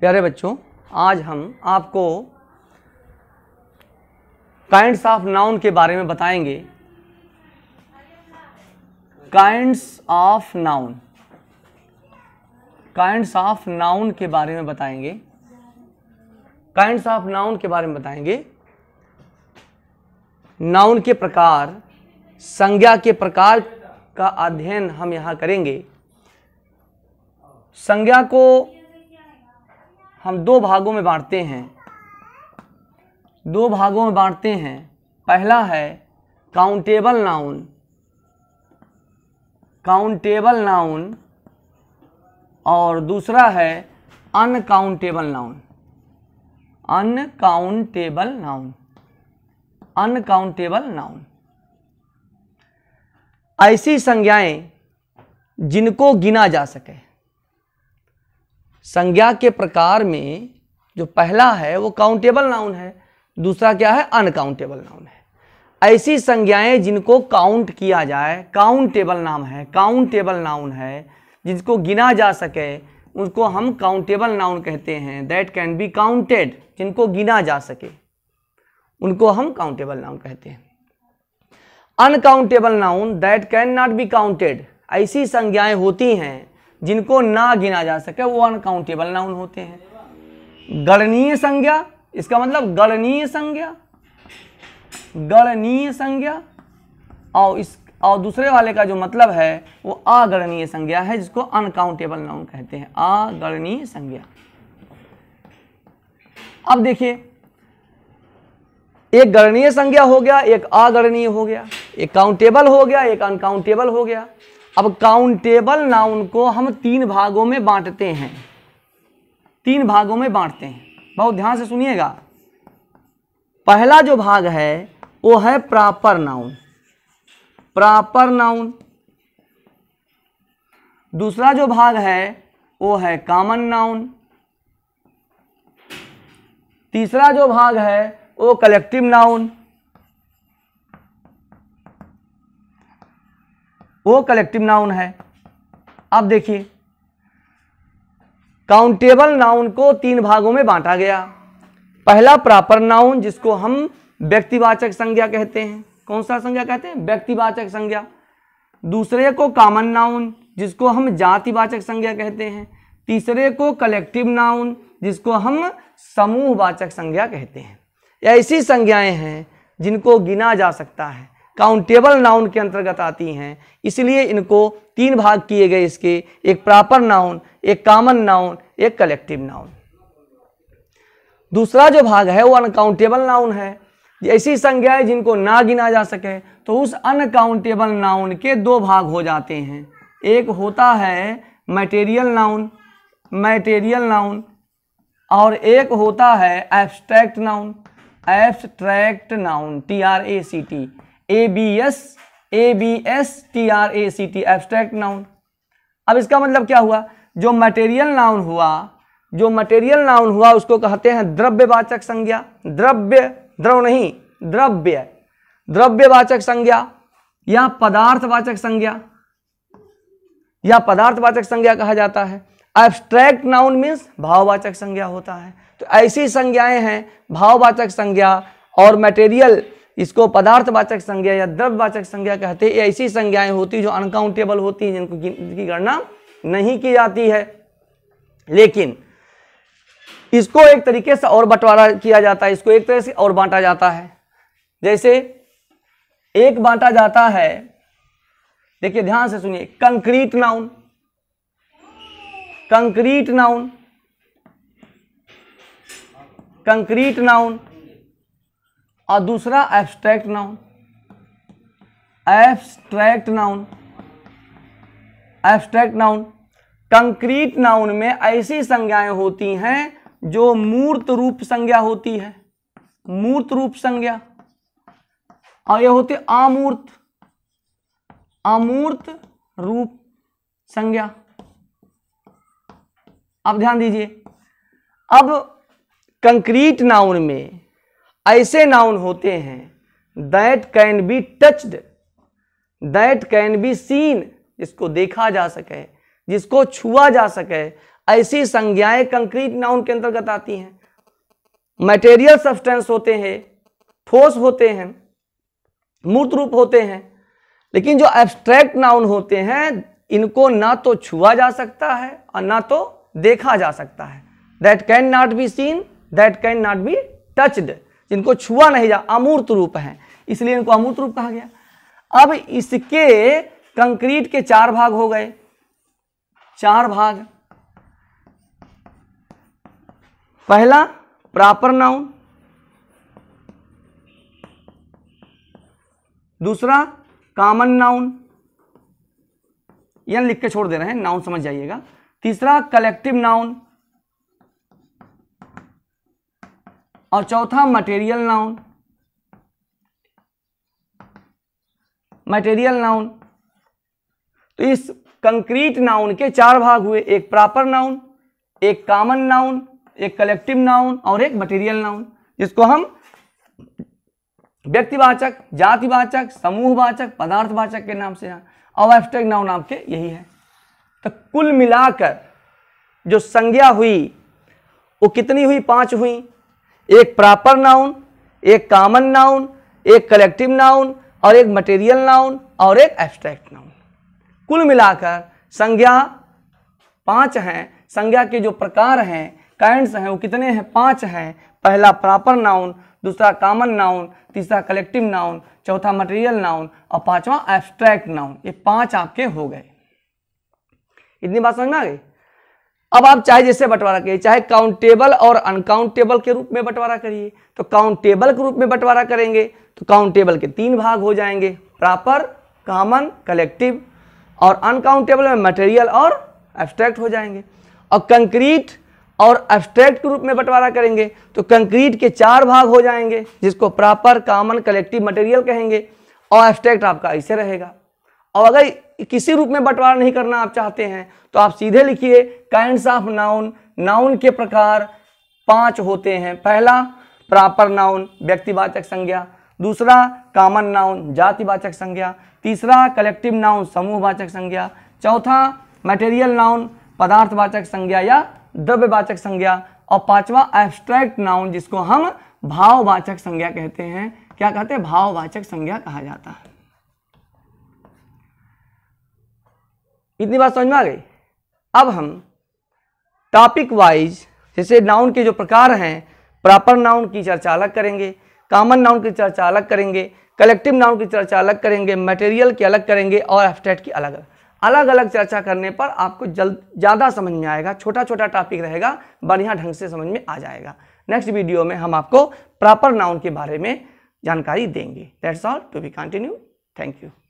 प्यारे बच्चों आज हम आपको काइंड्स ऑफ नाउन के बारे में बताएंगे kinds of noun kinds of noun के बारे में बताएंगे काइंड्स ऑफ नाउन के बारे में बताएंगे नाउन के प्रकार संज्ञा के प्रकार का अध्ययन हम यहाँ करेंगे संज्ञा को हम दो भागों में बांटते हैं दो भागों में बांटते हैं पहला है काउंटेबल नाउन काउंटेबल नाउन और दूसरा है uncountable noun uncountable noun uncountable noun ऐसी संज्ञाएं जिनको गिना जा सके संज्ञा के प्रकार में जो पहला है वो काउंटेबल नाउन है दूसरा क्या है अनकाउंटेबल नाउन है ऐसी संज्ञाएं जिनको काउंट किया जाए काउंटेबल नाम है काउंटेबल नाउन है जिसको गिना जा सके उनको हम काउंटेबल नाउन कहते हैं दैट कैन बी काउंटेड जिनको गिना जा सके उनको हम काउंटेबल नाउन कहते हैं uncountable noun that can not be counted ऐसी संज्ञाएं होती हैं जिनको ना गिना जा सके वो अनकाउंटेबल नाउन होते हैं गणनीय संज्ञा इसका मतलब गणनीय संज्ञा गणनीय संज्ञा और इस और दूसरे वाले का जो मतलब है वो अगणनीय संज्ञा है जिसको अनकाउंटेबल नाउन कहते हैं अगणनीय संज्ञा अब देखिए एक गणनीय संज्ञा हो गया एक अगणनीय हो गया एक काउंटेबल हो गया एक अनकाउंटेबल हो गया अब काउंटेबल नाउन को हम तीन भागों में बांटते हैं तीन भागों में बांटते हैं बहुत ध्यान से सुनिएगा पहला जो भाग है वो है प्रॉपर नाउन प्रॉपर नाउन दूसरा जो भाग है वो है कॉमन नाउन तीसरा जो भाग है वो कलेक्टिव नाउन वो कलेक्टिव नाउन है अब देखिए काउंटेबल नाउन को तीन भागों में बांटा गया पहला प्रॉपर नाउन जिसको हम व्यक्तिवाचक संज्ञा कहते हैं कौन सा संज्ञा कहते हैं व्यक्तिवाचक संज्ञा दूसरे को कॉमन नाउन जिसको हम जातिवाचक संज्ञा कहते हैं तीसरे को कलेक्टिव नाउन जिसको हम समूहवाचक संज्ञा कहते हैं ऐसी संज्ञाएं हैं जिनको गिना जा सकता है काउंटेबल नाउन के अंतर्गत आती हैं इसलिए इनको तीन भाग किए गए इसके एक प्रॉपर नाउन एक कॉमन नाउन एक कलेक्टिव नाउन दूसरा जो भाग है वो अनकाउंटेबल नाउन है ऐसी संज्ञाएं जिनको ना गिना जा सके तो उस अनकाउंटेबल नाउन के दो भाग हो जाते हैं एक होता है मटेरियल नाउन मटेरियल नाउन और एक होता है abstract noun abstract noun T R A C T A B S A B S T R A C T abstract noun अब इसका मतलब क्या हुआ जो मटेरियल नाउन हुआ जो मटेरियल नाउन हुआ उसको कहते हैं द्रव्यवाचक संज्ञा द्रव्य द्रव नहीं द्रव्य द्रव्यवाचक संज्ञा या पदार्थवाचक संज्ञा या पदार्थवाचक संज्ञा कहा जाता है एब्स्ट्रैक्ट नाउन मीन्स भाववाचक संज्ञा होता है तो ऐसी संज्ञाएं हैं भाववाचक संज्ञा और मटेरियल इसको पदार्थवाचक संज्ञा या द्रव्यवाचक संज्ञा कहते हैं ऐसी संज्ञाएं होती जो अनकाउंटेबल होती हैं जिनको गणना नहीं की जाती है लेकिन इसको एक तरीके से और बंटवारा किया जाता है इसको एक तरह से और बांटा जाता है जैसे एक बांटा जाता है देखिए ध्यान से सुनिए concrete noun concrete noun concrete noun और दूसरा abstract noun abstract noun abstract noun concrete noun में ऐसी संज्ञाएं होती हैं जो मूर्त रूप संज्ञा होती है मूर्त रूप संज्ञा और यह होती है अमूर्त अमूर्त रूप संज्ञा अब ध्यान दीजिए अब कंक्रीट नाउन में ऐसे नाउन होते हैं that can be touched that can be seen जिसको देखा जा सके जिसको छुआ जा सके ऐसी संज्ञाएं कंक्रीट नाउन के अंतर्गत आती हैं मटेरियल सब्सटेंस होते हैं ठोस होते हैं मूर्त रूप होते हैं लेकिन जो एब्स्ट्रैक्ट नाउन होते हैं इनको ना तो छुआ जा सकता है और ना तो देखा जा सकता है that can not be seen that can not be touched जिनको छुआ नहीं जा अमूर्त रूप है इसलिए इनको अमूर्त रूप कहा गया अब इसके कंक्रीट के चार भाग हो गए चार भाग पहला प्रॉपर नाउन दूसरा कॉमन नाउन यह लिख के छोड़ दे रहे हैं नाउन समझ जाइएगा तीसरा कलेक्टिव नाउन और चौथा मटेरियल नाउन मटेरियल नाउन तो इस कंक्रीट नाउन के चार भाग हुए एक प्रॉपर नाउन एक कॉमन नाउन एक कलेक्टिव नाउन और एक मटेरियल नाउन जिसको हम व्यक्तिवाचक जातिवाचक समूहवाचक पदार्थवाचक के नाम से और एब्स्ट्रैक्ट नाउन आपके यही है तो कुल मिलाकर जो संज्ञा हुई वो कितनी हुई पांच हुई एक प्रॉपर नाउन एक कॉमन नाउन एक कलेक्टिव नाउन और एक मटेरियल नाउन और एक एब्स्ट्रैक्ट नाउन कुल मिलाकर संज्ञा पांच हैं संज्ञा के जो प्रकार हैं काइंड्स हैं वो कितने हैं पांच हैं पहला प्रॉपर नाउन दूसरा कॉमन नाउन तीसरा कलेक्टिव नाउन चौथा मटेरियल नाउन और पांचवा एब्स्ट्रैक्ट नाउन ये पांच आपके हो गए इतनी बात समझ में आ गई अब आप चाहे जैसे बंटवारा करिए चाहे काउंटेबल और अनकाउंटेबल के रूप में बंटवारा करिए तो काउंटेबल के रूप में बंटवारा करेंगे तो काउंटेबल के तीन भाग हो जाएंगे प्रॉपर कॉमन कलेक्टिव और अनकाउंटेबल में मटेरियल और एब्स्ट्रैक्ट हो जाएंगे और कंक्रीट और एब्स्ट्रैक्ट के रूप में बंटवारा करेंगे तो कंक्रीट के चार भाग हो जाएंगे जिसको प्रॉपर कॉमन कलेक्टिव मटेरियल कहेंगे और एब्स्ट्रैक्ट आपका ऐसे रहेगा और अगर किसी रूप में बंटवारा नहीं करना आप चाहते हैं तो आप सीधे लिखिए काइंड ऑफ नाउन नाउन के प्रकार पांच होते हैं पहला प्रॉपर नाउन व्यक्तिवाचक संज्ञा दूसरा कामन नाउन जातिवाचक संज्ञा तीसरा कलेक्टिव नाउन समूहवाचक संज्ञा चौथा मटेरियल नाउन पदार्थवाचक संज्ञा या द्रव्यवाचक संज्ञा और पांचवा एब्स्ट्रैक्ट नाउन जिसको हम भाववाचक संज्ञा कहते हैं क्या कहते हैं भाववाचक संज्ञा कहा जाता है इतनी बात समझ में आ गई अब हम टॉपिक वाइज जैसे नाउन के जो प्रकार हैं प्रॉपर नाउन की चर्चा अलग करेंगे कॉमन नाउन की चर्चा अलग करेंगे कलेक्टिव नाउन की चर्चा अलग करेंगे मटेरियल की अलग करेंगे और एफटेट की अलग अलग अलग अलग चर्चा करने पर आपको जल्द ज़्यादा समझ में आएगा छोटा छोटा टॉपिक रहेगा बढ़िया ढंग से समझ में आ जाएगा नेक्स्ट वीडियो में हम आपको प्रॉपर नाउन के बारे में जानकारी देंगे that's all to be continue thank you